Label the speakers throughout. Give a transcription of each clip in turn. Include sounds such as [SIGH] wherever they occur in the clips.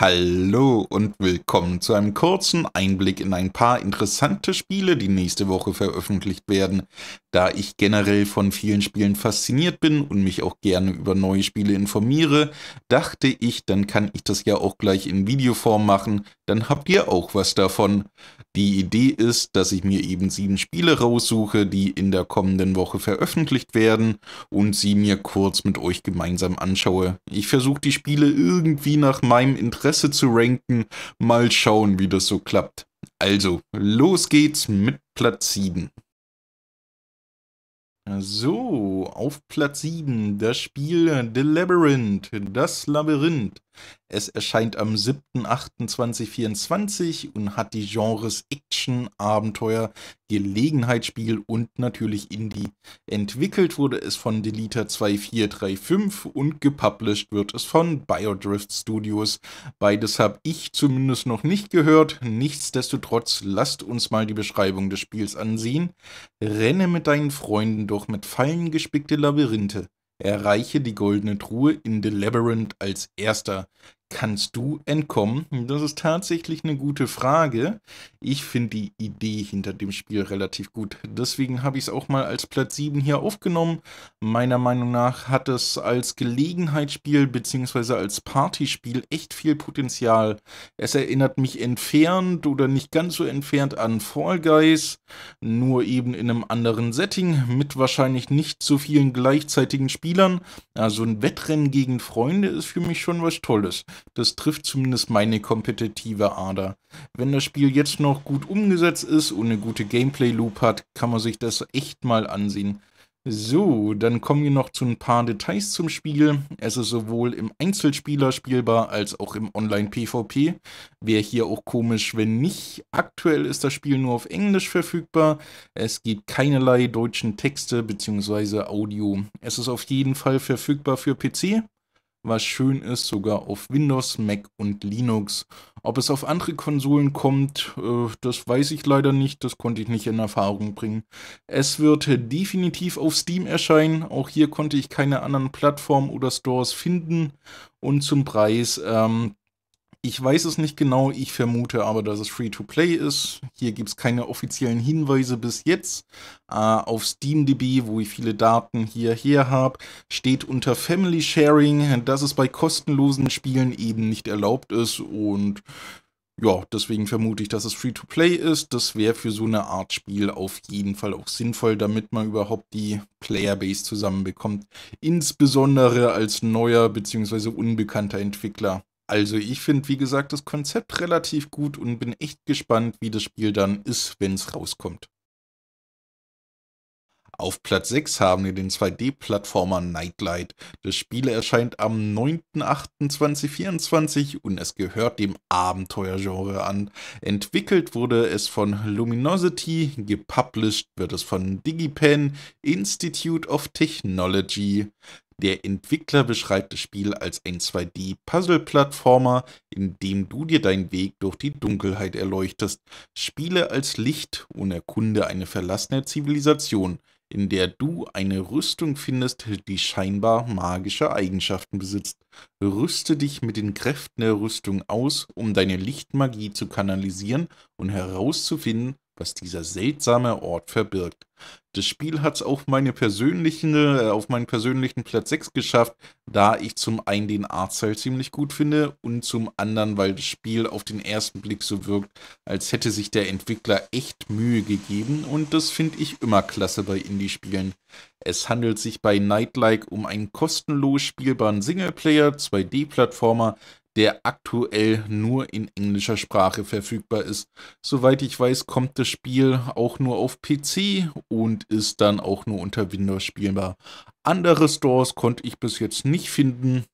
Speaker 1: Hallo und willkommen zu einem kurzen Einblick in ein paar interessante Spiele, die nächste Woche veröffentlicht werden da ich generell von vielen Spielen fasziniert bin und mich auch gerne über neue Spiele informiere, dachte ich, dann kann ich das ja auch gleich in Videoform machen, dann habt ihr auch was davon. Die Idee ist, dass ich mir eben sieben Spiele raussuche, die in der kommenden Woche veröffentlicht werden und sie mir kurz mit euch gemeinsam anschaue. Ich versuche die Spiele irgendwie nach meinem Interesse zu ranken, mal schauen, wie das so klappt. Also, los geht's mit Platz 7. So, auf Platz 7 das Spiel The Labyrinth, das Labyrinth. Es erscheint am 7.8.2024 und hat die Genres Action, Abenteuer, Gelegenheitsspiel und natürlich Indie. Entwickelt wurde es von Delita 2435 und gepublished wird es von Biodrift Studios. Beides habe ich zumindest noch nicht gehört. Nichtsdestotrotz lasst uns mal die Beschreibung des Spiels ansehen. Renne mit deinen Freunden durch mit Fallen gespickte Labyrinthe erreiche die Goldene Truhe in The Labyrinth als erster kannst du entkommen? Hm, das ist tatsächlich eine gute Frage. Ich finde die Idee hinter dem Spiel relativ gut. Deswegen habe ich es auch mal als Platz 7 hier aufgenommen. Meiner Meinung nach hat es als Gelegenheitsspiel bzw. als Partyspiel echt viel Potenzial. Es erinnert mich entfernt oder nicht ganz so entfernt an Fall Guys, nur eben in einem anderen Setting mit wahrscheinlich nicht so vielen gleichzeitigen Spielern. Also ein Wettrennen gegen Freunde ist für mich schon was Tolles. Das trifft zumindest meine kompetitive Ader. Wenn das Spiel jetzt noch gut umgesetzt ist und eine gute Gameplay-Loop hat, kann man sich das echt mal ansehen. So, dann kommen wir noch zu ein paar Details zum Spiel. Es ist sowohl im Einzelspieler spielbar als auch im Online-PvP. Wäre hier auch komisch, wenn nicht. Aktuell ist das Spiel nur auf Englisch verfügbar. Es gibt keinerlei deutschen Texte bzw. Audio. Es ist auf jeden Fall verfügbar für PC was schön ist, sogar auf Windows, Mac und Linux. Ob es auf andere Konsolen kommt, äh, das weiß ich leider nicht, das konnte ich nicht in Erfahrung bringen. Es wird definitiv auf Steam erscheinen, auch hier konnte ich keine anderen Plattformen oder Stores finden und zum Preis, ähm, ich weiß es nicht genau, ich vermute aber, dass es Free-to-Play ist. Hier gibt es keine offiziellen Hinweise bis jetzt. Äh, auf SteamDB, wo ich viele Daten hierher habe, steht unter Family Sharing, dass es bei kostenlosen Spielen eben nicht erlaubt ist und ja, deswegen vermute ich, dass es Free-to-Play ist. Das wäre für so eine Art Spiel auf jeden Fall auch sinnvoll, damit man überhaupt die Playerbase zusammenbekommt. Insbesondere als neuer bzw. unbekannter Entwickler. Also ich finde, wie gesagt, das Konzept relativ gut und bin echt gespannt, wie das Spiel dann ist, wenn es rauskommt. Auf Platz 6 haben wir den 2D-Plattformer Nightlight. Das Spiel erscheint am 9.08.2024 und es gehört dem Abenteuergenre an. Entwickelt wurde es von Luminosity, gepublished wird es von DigiPen Institute of Technology. Der Entwickler beschreibt das Spiel als ein 2D-Puzzle-Plattformer, in dem du dir deinen Weg durch die Dunkelheit erleuchtest. Spiele als Licht und erkunde eine verlassene Zivilisation, in der du eine Rüstung findest, die scheinbar magische Eigenschaften besitzt. Rüste dich mit den Kräften der Rüstung aus, um deine Lichtmagie zu kanalisieren und herauszufinden, was dieser seltsame Ort verbirgt. Das Spiel hat es auf, meine persönlichen, äh, auf meinen persönlichen Platz 6 geschafft, da ich zum einen den Artstyle ziemlich gut finde und zum anderen, weil das Spiel auf den ersten Blick so wirkt, als hätte sich der Entwickler echt Mühe gegeben und das finde ich immer klasse bei Indie-Spielen. Es handelt sich bei Nightlike um einen kostenlos spielbaren Singleplayer, 2D-Plattformer, der aktuell nur in englischer Sprache verfügbar ist. Soweit ich weiß, kommt das Spiel auch nur auf PC und ist dann auch nur unter Windows spielbar. Andere Stores konnte ich bis jetzt nicht finden.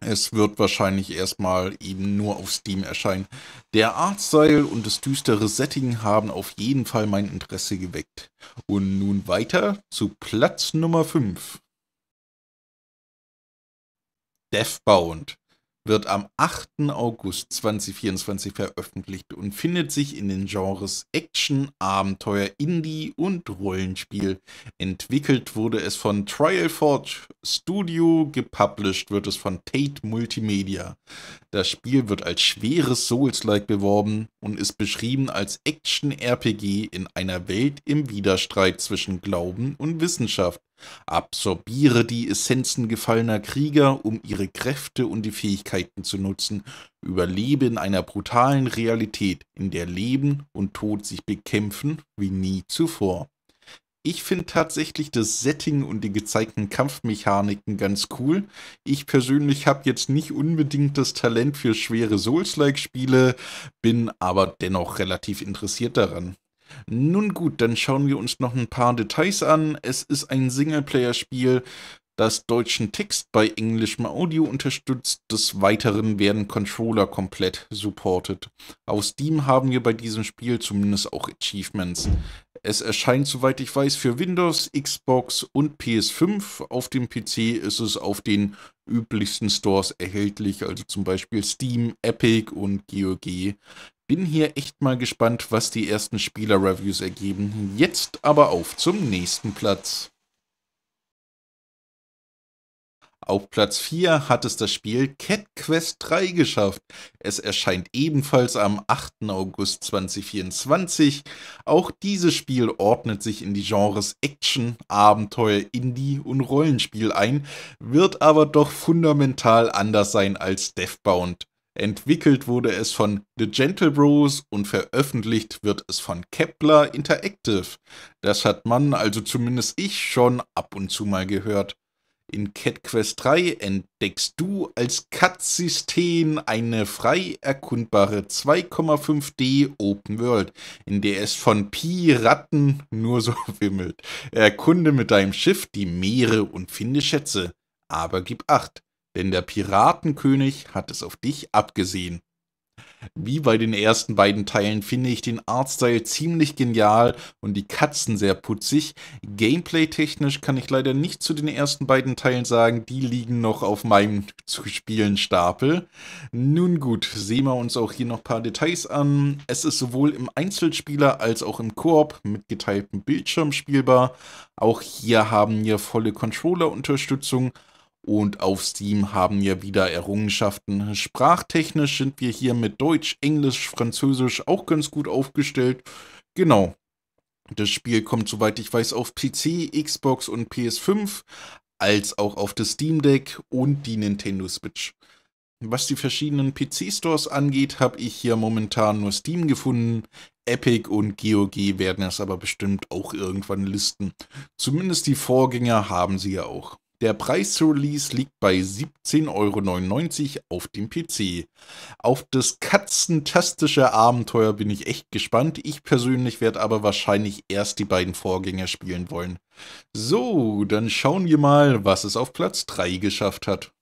Speaker 1: Es wird wahrscheinlich erstmal eben nur auf Steam erscheinen. Der Artstyle und das düstere Setting haben auf jeden Fall mein Interesse geweckt. Und nun weiter zu Platz Nummer 5. Deathbound wird am 8. August 2024 veröffentlicht und findet sich in den Genres Action, Abenteuer, Indie und Rollenspiel. Entwickelt wurde es von Trial Forge Studio, gepublished wird es von Tate Multimedia. Das Spiel wird als schweres Souls-like beworben und ist beschrieben als Action-RPG in einer Welt im Widerstreit zwischen Glauben und Wissenschaft. Absorbiere die Essenzen gefallener Krieger, um ihre Kräfte und die Fähigkeiten zu nutzen. Überlebe in einer brutalen Realität, in der Leben und Tod sich bekämpfen wie nie zuvor. Ich finde tatsächlich das Setting und die gezeigten Kampfmechaniken ganz cool. Ich persönlich habe jetzt nicht unbedingt das Talent für schwere Souls-like-Spiele, bin aber dennoch relativ interessiert daran. Nun gut, dann schauen wir uns noch ein paar Details an. Es ist ein Singleplayer-Spiel, das deutschen Text bei englischem Audio unterstützt. Des Weiteren werden Controller komplett supported. Auf Steam haben wir bei diesem Spiel zumindest auch Achievements. Es erscheint, soweit ich weiß, für Windows, Xbox und PS5. Auf dem PC ist es auf den üblichsten Stores erhältlich, also zum Beispiel Steam, Epic und GOG. Bin hier echt mal gespannt, was die ersten Spieler-Reviews ergeben. Jetzt aber auf zum nächsten Platz. Auf Platz 4 hat es das Spiel Cat Quest 3 geschafft. Es erscheint ebenfalls am 8. August 2024. Auch dieses Spiel ordnet sich in die Genres Action, Abenteuer, Indie und Rollenspiel ein, wird aber doch fundamental anders sein als Deathbound. Entwickelt wurde es von The Gentle Bros und veröffentlicht wird es von Kepler Interactive. Das hat man, also zumindest ich, schon ab und zu mal gehört. In Cat Quest 3 entdeckst du als Cat-System eine frei erkundbare 2,5D Open World, in der es von Piraten [LAUGHS] nur so wimmelt. Erkunde mit deinem Schiff die Meere und finde Schätze. Aber gib acht, denn der Piratenkönig hat es auf dich abgesehen. Wie bei den ersten beiden Teilen finde ich den Artstyle ziemlich genial und die Katzen sehr putzig. Gameplay-technisch kann ich leider nicht zu den ersten beiden Teilen sagen, die liegen noch auf meinem [LAUGHS] zu spielen Stapel. Nun gut, sehen wir uns auch hier noch ein paar Details an. Es ist sowohl im Einzelspieler als auch im Koop mit geteiltem Bildschirm spielbar. Auch hier haben wir volle Controller-Unterstützung und auf Steam haben wir wieder Errungenschaften. Sprachtechnisch sind wir hier mit Deutsch, Englisch, Französisch auch ganz gut aufgestellt. Genau. Das Spiel kommt, soweit ich weiß, auf PC, Xbox und PS5, als auch auf das Steam Deck und die Nintendo Switch. Was die verschiedenen PC-Stores angeht, habe ich hier momentan nur Steam gefunden. Epic und GOG werden es aber bestimmt auch irgendwann listen. Zumindest die Vorgänger haben sie ja auch. Der Preis zu Release liegt bei 17,99 Euro auf dem PC. Auf das katzentastische Abenteuer bin ich echt gespannt. Ich persönlich werde aber wahrscheinlich erst die beiden Vorgänger spielen wollen. So, dann schauen wir mal, was es auf Platz 3 geschafft hat.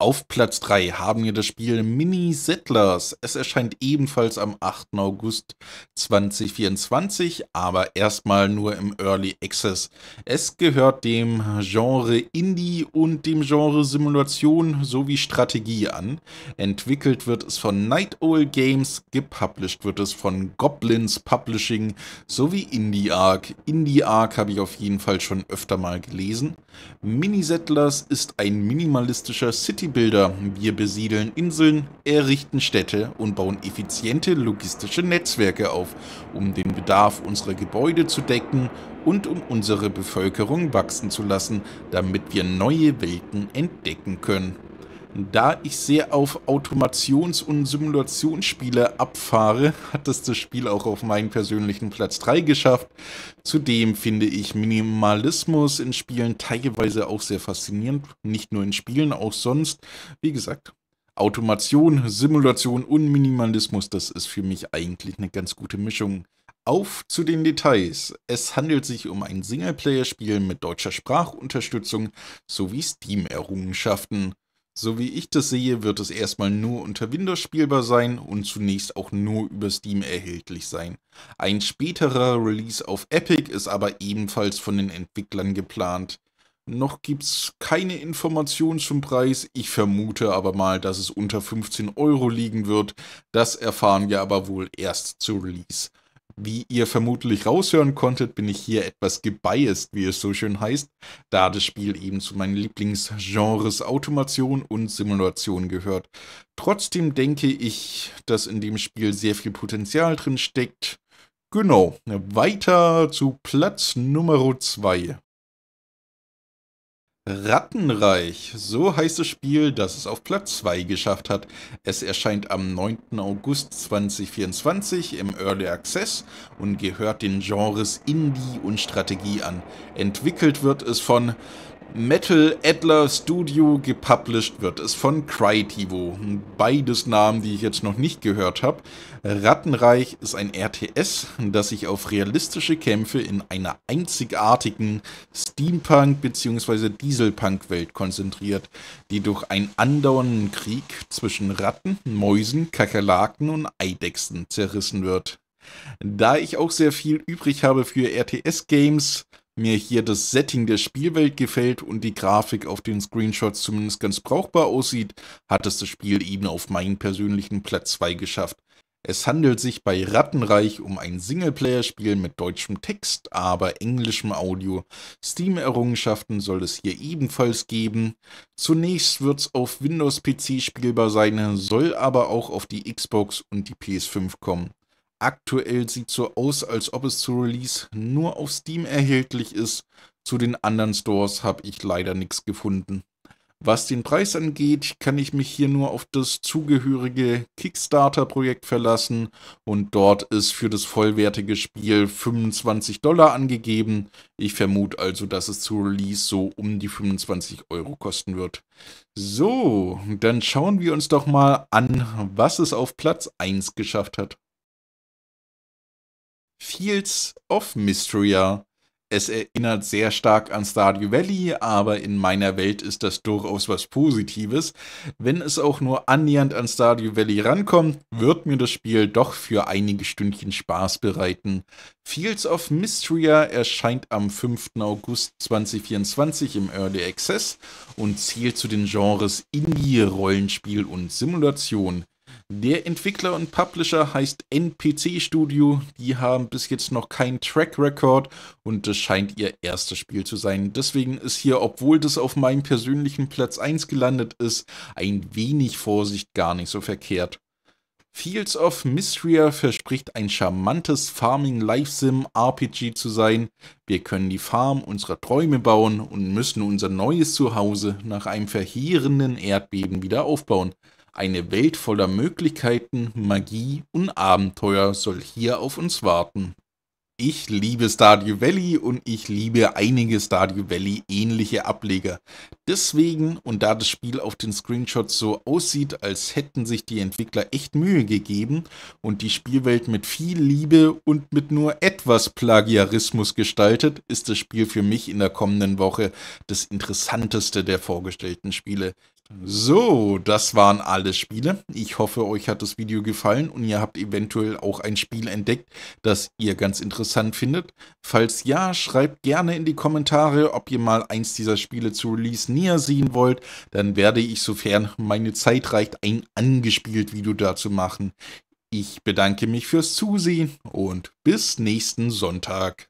Speaker 1: Auf Platz 3 haben wir das Spiel Mini Settlers. Es erscheint ebenfalls am 8. August 2024, aber erstmal nur im Early Access. Es gehört dem Genre Indie und dem Genre Simulation sowie Strategie an. Entwickelt wird es von Night Owl Games, gepublished wird es von Goblins Publishing sowie Indie Arc. Indie Arc habe ich auf jeden Fall schon öfter mal gelesen. Mini Settlers ist ein minimalistischer City Fantasiebilder. Wir besiedeln Inseln, errichten Städte und bauen effiziente logistische Netzwerke auf, um den Bedarf unserer Gebäude zu decken und um unsere Bevölkerung wachsen zu lassen, damit wir neue Welten entdecken können. Da ich sehr auf Automations- und Simulationsspiele abfahre, hat es das Spiel auch auf meinen persönlichen Platz 3 geschafft. Zudem finde ich Minimalismus in Spielen teilweise auch sehr faszinierend, nicht nur in Spielen, auch sonst. Wie gesagt, Automation, Simulation und Minimalismus, das ist für mich eigentlich eine ganz gute Mischung. Auf zu den Details. Es handelt sich um ein Singleplayer-Spiel mit deutscher Sprachunterstützung sowie Steam-Errungenschaften. So wie ich das sehe, wird es erstmal nur unter Windows spielbar sein und zunächst auch nur über Steam erhältlich sein. Ein späterer Release auf Epic ist aber ebenfalls von den Entwicklern geplant. Noch gibt's keine Informationen zum Preis, ich vermute aber mal, dass es unter 15 Euro liegen wird. Das erfahren wir aber wohl erst zu Release. Wie ihr vermutlich raushören konntet, bin ich hier etwas gebiased, wie es so schön heißt, da das Spiel eben zu meinen Lieblingsgenres Automation und Simulation gehört. Trotzdem denke ich, dass in dem Spiel sehr viel Potenzial drin steckt. Genau, weiter zu Platz Nummer 2. Rattenreich, so heißt das Spiel, das es auf Platz 2 geschafft hat. Es erscheint am 9. August 2024 im Early Access und gehört den Genres Indie und Strategie an. Entwickelt wird es von Metal Adler Studio gepublished wird es von Crytivo. Beides Namen, die ich jetzt noch nicht gehört habe. Rattenreich ist ein RTS, das sich auf realistische Kämpfe in einer einzigartigen Steampunk- bzw. Dieselpunk-Welt konzentriert, die durch einen andauernden Krieg zwischen Ratten, Mäusen, Kakerlaken und Eidechsen zerrissen wird. Da ich auch sehr viel übrig habe für RTS-Games, mir hier das Setting der Spielwelt gefällt und die Grafik auf den Screenshots zumindest ganz brauchbar aussieht, hat es das Spiel eben auf meinen persönlichen Platz 2 geschafft. Es handelt sich bei Rattenreich um ein Singleplayer-Spiel mit deutschem Text, aber englischem Audio. Steam-Errungenschaften soll es hier ebenfalls geben. Zunächst wird es auf Windows-PC spielbar sein, soll aber auch auf die Xbox und die PS5 kommen. Aktuell sieht so aus, als ob es zu Release nur auf Steam erhältlich ist. Zu den anderen Stores habe ich leider nichts gefunden. Was den Preis angeht, kann ich mich hier nur auf das zugehörige Kickstarter-Projekt verlassen und dort ist für das vollwertige Spiel 25 Dollar angegeben. Ich vermute also, dass es zu Release so um die 25 Euro kosten wird. So, dann schauen wir uns doch mal an, was es auf Platz 1 geschafft hat. Fields of Mysteria. Es erinnert sehr stark an Stardew Valley, aber in meiner Welt ist das durchaus was Positives. Wenn es auch nur annähernd an Stardew Valley rankommt, wird mir das Spiel doch für einige Stündchen Spaß bereiten. Fields of Mysteria erscheint am 5. August 2024 im Early Access und zählt zu den Genres Indie, Rollenspiel und Simulation. Der Entwickler und Publisher heißt NPC Studio. Die haben bis jetzt noch keinen Track Record und das scheint ihr erstes Spiel zu sein. Deswegen ist hier, obwohl das auf meinem persönlichen Platz 1 gelandet ist, ein wenig Vorsicht gar nicht so verkehrt. Fields of Mysteria verspricht ein charmantes Farming Life Sim RPG zu sein. Wir können die Farm unserer Träume bauen und müssen unser neues Zuhause nach einem verheerenden Erdbeben wieder aufbauen. Eine Welt voller Möglichkeiten, Magie und Abenteuer soll hier auf uns warten. Ich liebe Stardew Valley und ich liebe einige Stardew Valley ähnliche Ableger. Deswegen, und da das Spiel auf den Screenshots so aussieht, als hätten sich die Entwickler echt Mühe gegeben und die Spielwelt mit viel Liebe und mit nur etwas Plagiarismus gestaltet, ist das Spiel für mich in der kommenden Woche das interessanteste der vorgestellten Spiele. So, das waren alle Spiele. Ich hoffe, euch hat das Video gefallen und ihr habt eventuell auch ein Spiel entdeckt, das ihr ganz interessant findet. Falls ja, schreibt gerne in die Kommentare, ob ihr mal eins dieser Spiele zu Release näher sehen wollt. Dann werde ich, sofern meine Zeit reicht, ein angespielt Video dazu machen. Ich bedanke mich fürs Zusehen und bis nächsten Sonntag.